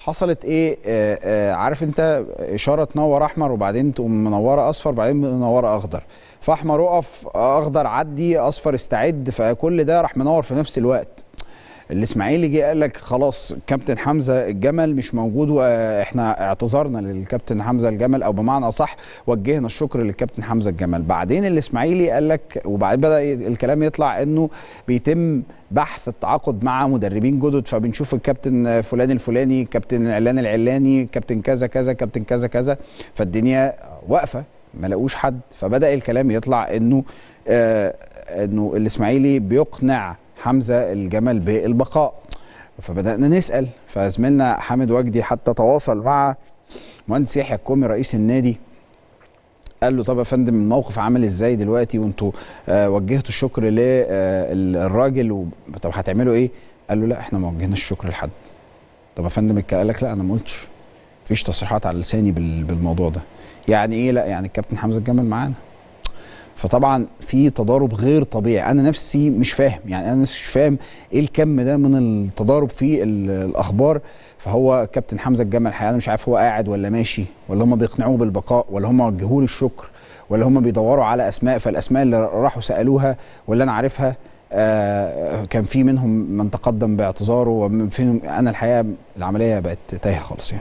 حصلت ايه آه، آه، عارف انت اشاره تنور احمر وبعدين تقوم منوره اصفر بعدين منوره اخضر فاحمر اقف اخضر عدي اصفر استعد فكل ده راح منور في نفس الوقت الاسماعيلي جه قال لك خلاص كابتن حمزه الجمل مش موجود واحنا اعتذرنا للكابتن حمزه الجمل او بمعنى اصح وجهنا الشكر للكابتن حمزه الجمل بعدين الاسماعيلي قال لك وبعدين بدا الكلام يطلع انه بيتم بحث التعاقد مع مدربين جدد فبنشوف الكابتن فلان الفلاني كابتن علان العلاني كابتن كذا كذا كابتن كذا كذا فالدنيا واقفه ما لقوش حد فبدا الكلام يطلع انه آه انه الاسماعيلي بيقنع حمزه الجمل بالبقاء فبدانا نسال فزميلنا حامد وجدي حتى تواصل مع مهندس يحيى الكومي رئيس النادي قال له طب يا فندم الموقف عامل ازاي دلوقتي وانتوا آه، وجهتوا الشكر للراجل آه، طب هتعملوا ايه؟ قال له لا احنا ما وجهناش الشكر لحد. طب يا فندم قال لك لا انا ما قلتش مفيش تصريحات على لساني بالموضوع ده. يعني ايه لا يعني الكابتن حمزه الجمل معانا فطبعا في تضارب غير طبيعي انا نفسي مش فاهم يعني انا نفسي مش فاهم ايه الكم ده من التضارب في الاخبار فهو كابتن حمزه الجمل الحقيقه انا مش عارف هو قاعد ولا ماشي ولا هم بيقنعوه بالبقاء ولا هم وجهوا له الشكر ولا هم بيدوروا على اسماء فالاسماء اللي راحوا سالوها واللي انا عارفها آه كان في منهم من تقدم باعتذاره ومن انا الحقيقه العمليه بقت تايهه خالص يعني